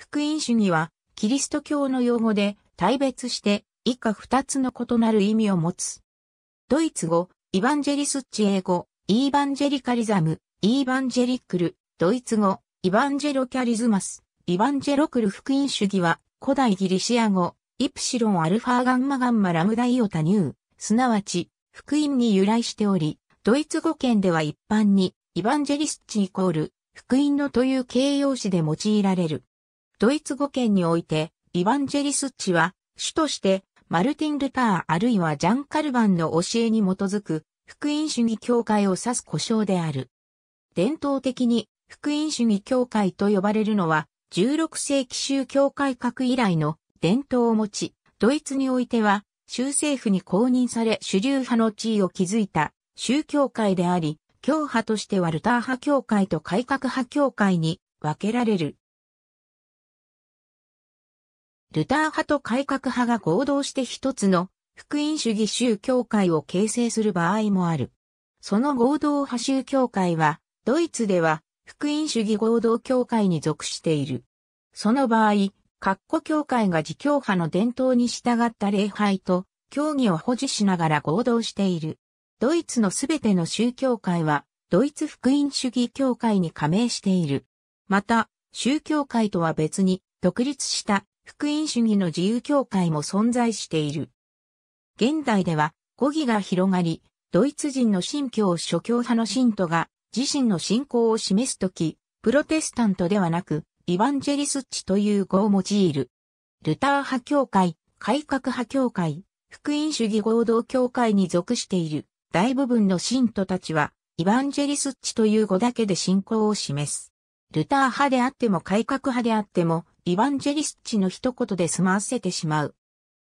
福音主義は、キリスト教の用語で、対別して、以下二つの異なる意味を持つ。ドイツ語、イヴァンジェリスッチ英語、イーァンジェリカリザム、イーァンジェリックル、ドイツ語、イヴァンジェロキャリズマス、イヴァンジェロクル福音主義は、古代ギリシア語、イプシロンアルファガンマガンマラムダイオタニュー、すなわち、福音に由来しており、ドイツ語圏では一般に、イヴァンジェリスッチイコール、福音のという形容詞で用いられる。ドイツ語圏において、イヴァンジェリスッチは、主として、マルティン・ルターあるいはジャン・カルバンの教えに基づく、福音主義教会を指す故障である。伝統的に、福音主義教会と呼ばれるのは、16世紀宗教改革以来の伝統を持ち、ドイツにおいては、州政府に公認され主流派の地位を築いた宗教会であり、教派としてはルター派教会と改革派教会に分けられる。ルター派と改革派が合同して一つの福音主義宗教会を形成する場合もある。その合同派宗教会は、ドイツでは福音主義合同教会に属している。その場合、各個教会が自教派の伝統に従った礼拝と教義を保持しながら合同している。ドイツのすべての宗教会は、ドイツ福音主義教会に加盟している。また、宗教会とは別に、独立した福音主義の自由教会も存在している。現代では語義が広がり、ドイツ人の信教諸教派の信徒が自身の信仰を示すとき、プロテスタントではなく、イヴァンジェリスッチという語を用いる。ルター派教会、改革派教会、福音主義合同教会に属している大部分の信徒たちは、イヴァンジェリスッチという語だけで信仰を示す。ルター派であっても改革派であっても、イヴァンジェリスチの一言で済ませてしまう。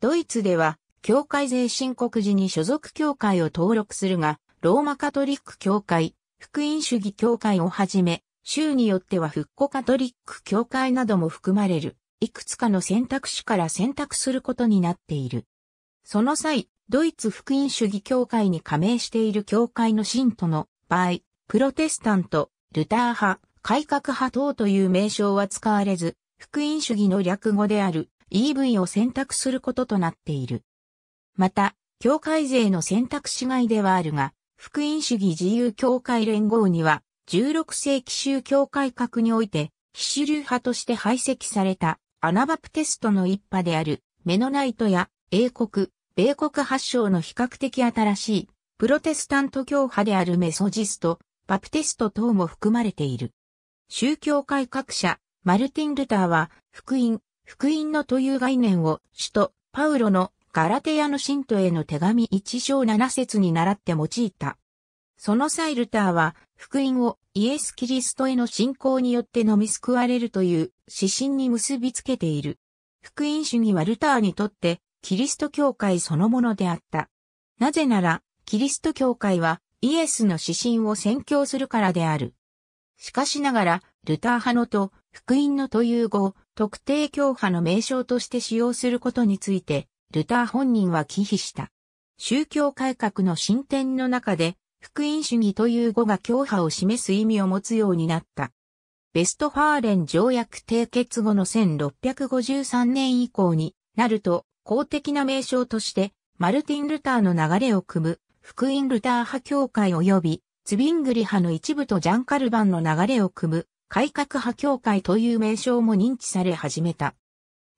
ドイツでは、教会税申告時に所属教会を登録するが、ローマカトリック教会、福音主義教会をはじめ、州によっては復古カトリック教会なども含まれる、いくつかの選択肢から選択することになっている。その際、ドイツ福音主義教会に加盟している教会の信徒の場合、プロテスタント、ルター派、改革派等という名称は使われず、福音主義の略語である EV を選択することとなっている。また、教会税の選択肢外ではあるが、福音主義自由教会連合には、16世紀宗教改革において、非主流派として排斥されたアナバプテストの一派であるメノナイトや英国、米国発祥の比較的新しいプロテスタント教派であるメソジスト、バプテスト等も含まれている。宗教改革者、マルティン・ルターは、福音、福音のという概念を、首都、パウロのガラテヤの信徒への手紙1章7節に習って用いた。その際ルターは、福音をイエス・キリストへの信仰によって飲み救われるという指針に結びつけている。福音主義はルターにとって、キリスト教会そのものであった。なぜなら、キリスト教会はイエスの指針を宣教するからである。しかしながら、ルター派のと福音のという語を特定教派の名称として使用することについて、ルター本人は忌避した。宗教改革の進展の中で、福音主義という語が教派を示す意味を持つようになった。ベストファーレン条約締結後の1653年以降になると、公的な名称として、マルティン・ルターの流れを組む、福音ルター派教会及び、ツビングリ派の一部とジャンカルバンの流れを組む、改革派協会という名称も認知され始めた。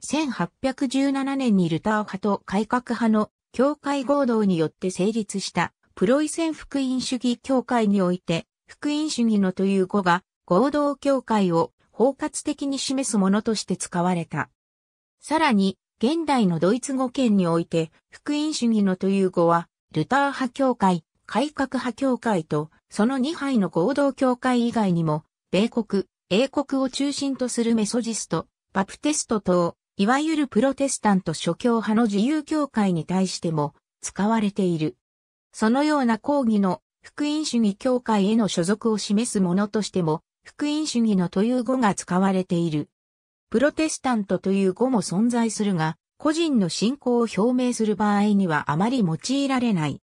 1817年にルター派と改革派の教会合同によって成立したプロイセン福音主義協会において福音主義のという語が合同協会を包括的に示すものとして使われた。さらに現代のドイツ語圏において福音主義のという語はルター派協会、改革派協会とその2杯の合同協会以外にも米国、英国を中心とするメソジスト、バプテスト等、いわゆるプロテスタント諸教派の自由教会に対しても使われている。そのような講義の福音主義教会への所属を示すものとしても、福音主義のという語が使われている。プロテスタントという語も存在するが、個人の信仰を表明する場合にはあまり用いられない。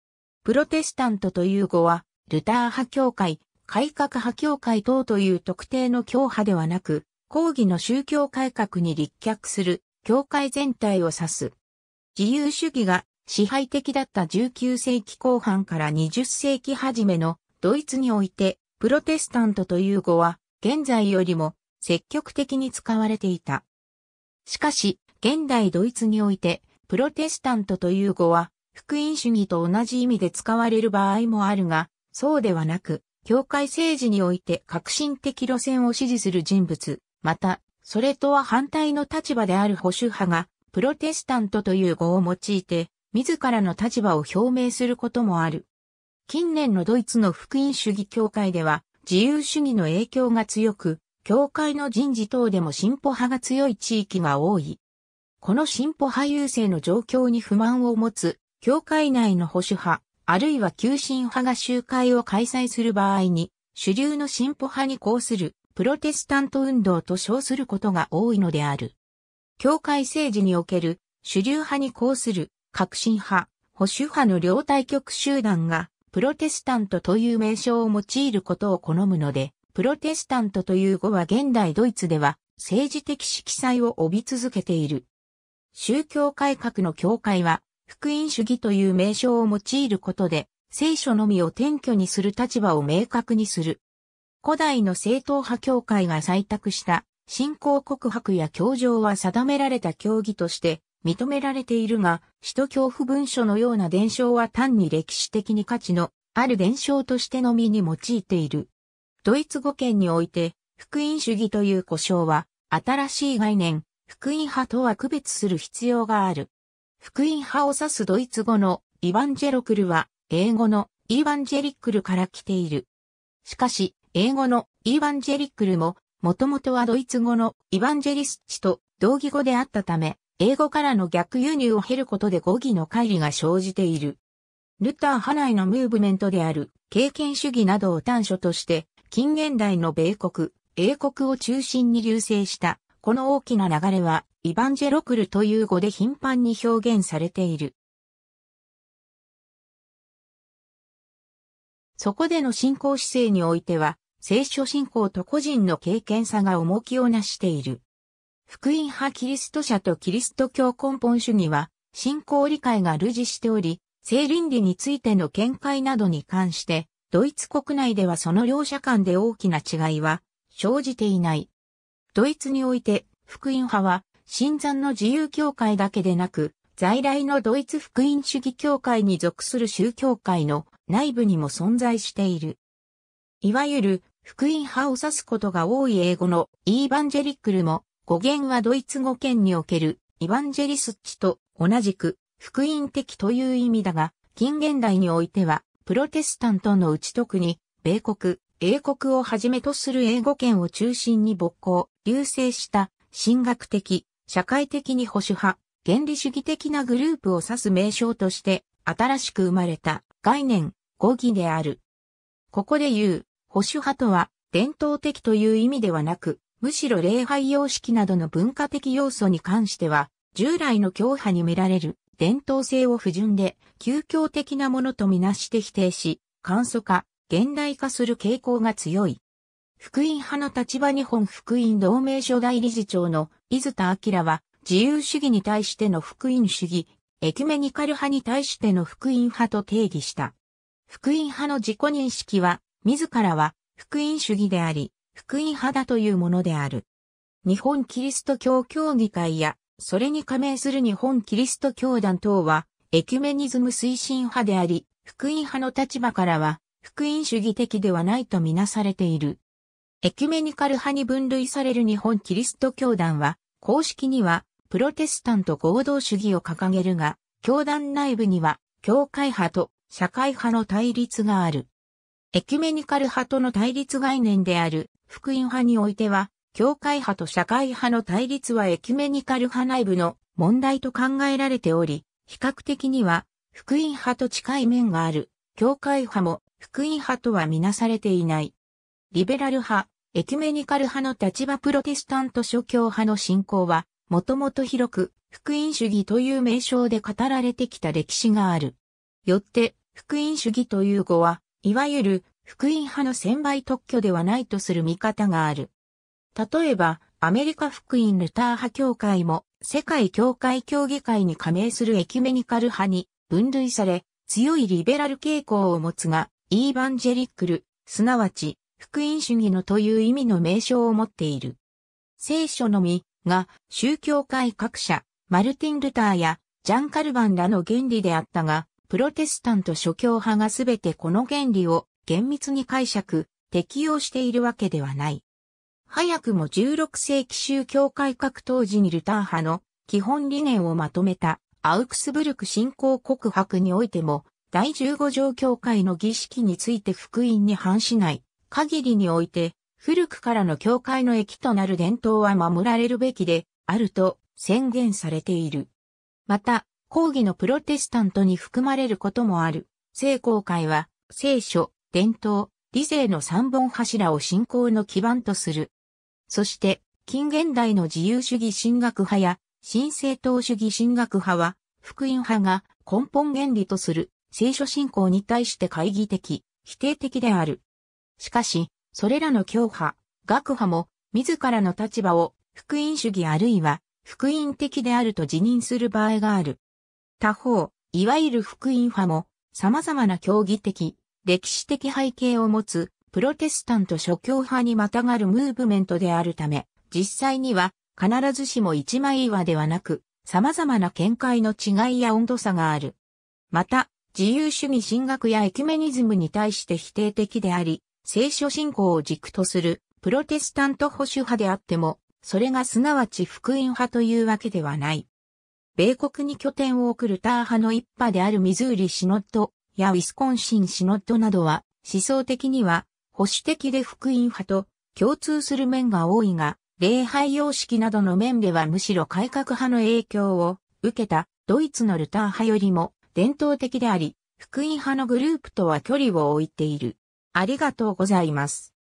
プロテスタントという語は、ルター派教会、改革派教会等という特定の教派ではなく、抗議の宗教改革に立脚する教会全体を指す。自由主義が支配的だった19世紀後半から20世紀初めのドイツにおいて、プロテスタントという語は現在よりも積極的に使われていた。しかし、現代ドイツにおいて、プロテスタントという語は、福音主義と同じ意味で使われる場合もあるが、そうではなく、教会政治において革新的路線を支持する人物、また、それとは反対の立場である保守派が、プロテスタントという語を用いて、自らの立場を表明することもある。近年のドイツの福音主義教会では、自由主義の影響が強く、教会の人事等でも進歩派が強い地域が多い。この進歩派優勢の状況に不満を持つ、教会内の保守派、あるいは急進派が集会を開催する場合に、主流の進歩派に抗するプロテスタント運動と称することが多いのである。教会政治における主流派に抗する革新派、保守派の両対極集団がプロテスタントという名称を用いることを好むので、プロテスタントという語は現代ドイツでは政治的色彩を帯び続けている。宗教改革の教会は福音主義という名称を用いることで、聖書のみを転居にする立場を明確にする。古代の正統派教会が採択した信仰告白や教条は定められた教義として認められているが、使徒恐怖文書のような伝承は単に歴史的に価値のある伝承としてのみに用いている。ドイツ語圏において、福音主義という呼称は、新しい概念、福音派とは区別する必要がある。福音派を指すドイツ語のイヴァンジェロクルは英語のイヴァンジェリックルから来ている。しかし、英語のイヴァンジェリックルも、もともとはドイツ語のイヴァンジェリスチと同義語であったため、英語からの逆輸入を経ることで語義の乖離が生じている。ルター派内のムーブメントである経験主義などを端緒として、近現代の米国、英国を中心に流星した、この大きな流れは、イバンジェロクルという語で頻繁に表現されている。そこでの信仰姿勢においては、聖書信仰と個人の経験差が重きをなしている。福音派キリスト者とキリスト教根本主義は、信仰理解が類似しており、性倫理についての見解などに関して、ドイツ国内ではその両者間で大きな違いは生じていない。ドイツにおいて、福音派は新山の自由教会だけでなく、在来のドイツ福音主義教会に属する宗教会の内部にも存在している。いわゆる福音派を指すことが多い英語のイーバンジェリックルも語源はドイツ語圏におけるイヴァンジェリスッチと同じく福音的という意味だが、近現代においてはプロテスタントのうち特に米国、英国をはじめとする英語圏を中心に勃興、流星した神学的、社会的に保守派、原理主義的なグループを指す名称として新しく生まれた概念、語義である。ここで言う、保守派とは伝統的という意味ではなく、むしろ礼拝様式などの文化的要素に関しては、従来の教派に見られる伝統性を不純で、究極的なものとみなして否定し、簡素化、現代化する傾向が強い。福音派の立場日本福音同盟初代理事長の伊豆田明は、自由主義に対しての福音主義、エキュメニカル派に対しての福音派と定義した。福音派の自己認識は、自らは福音主義であり、福音派だというものである。日本キリスト教協議会や、それに加盟する日本キリスト教団等は、エキュメニズム推進派であり、福音派の立場からは、福音主義的ではないとみなされている。エキュメニカル派に分類される日本キリスト教団は、公式には、プロテスタント合同主義を掲げるが、教団内部には、教会派と社会派の対立がある。エキュメニカル派との対立概念である、福音派においては、教会派と社会派の対立はエキュメニカル派内部の問題と考えられており、比較的には、福音派と近い面がある、教会派も福音派とはみなされていない。リベラル派、エキュメニカル派の立場プロテスタント諸教派の信仰は、もともと広く、福音主義という名称で語られてきた歴史がある。よって、福音主義という語は、いわゆる、福音派の専売特許ではないとする見方がある。例えば、アメリカ福音ルター派協会も、世界協会協議会に加盟するエキュメニカル派に分類され、強いリベラル傾向を持つが、イーバンジェリックル、すなわち、福音主義のという意味の名称を持っている。聖書のみが宗教改革者、マルティン・ルターやジャン・カルバンらの原理であったが、プロテスタント諸教派がすべてこの原理を厳密に解釈、適用しているわけではない。早くも16世紀宗教改革当時にルター派の基本理念をまとめたアウクスブルク信仰告白においても第15条教会の儀式について福音に反しない限りにおいて、古くからの教会の益となる伝統は守られるべきで、あると宣言されている。また、講義のプロテスタントに含まれることもある。聖公会は、聖書、伝統、理性の三本柱を信仰の基盤とする。そして、近現代の自由主義神学派や、新政党主義神学派は、福音派が根本原理とする聖書信仰に対して懐疑的、否定的である。しかし、それらの教派、学派も、自らの立場を、福音主義あるいは、福音的であると自認する場合がある。他方、いわゆる福音派も、様々な教義的、歴史的背景を持つ、プロテスタント諸教派にまたがるムーブメントであるため、実際には、必ずしも一枚岩ではなく、様々な見解の違いや温度差がある。また、自由主義進学やエキュメニズムに対して否定的であり、聖書信仰を軸とするプロテスタント保守派であっても、それがすなわち福音派というわけではない。米国に拠点を送るター派の一派であるミズーリシノットやウィスコンシンシノットなどは、思想的には保守的で福音派と共通する面が多いが、礼拝様式などの面ではむしろ改革派の影響を受けたドイツのルター派よりも伝統的であり、福音派のグループとは距離を置いている。ありがとうございます。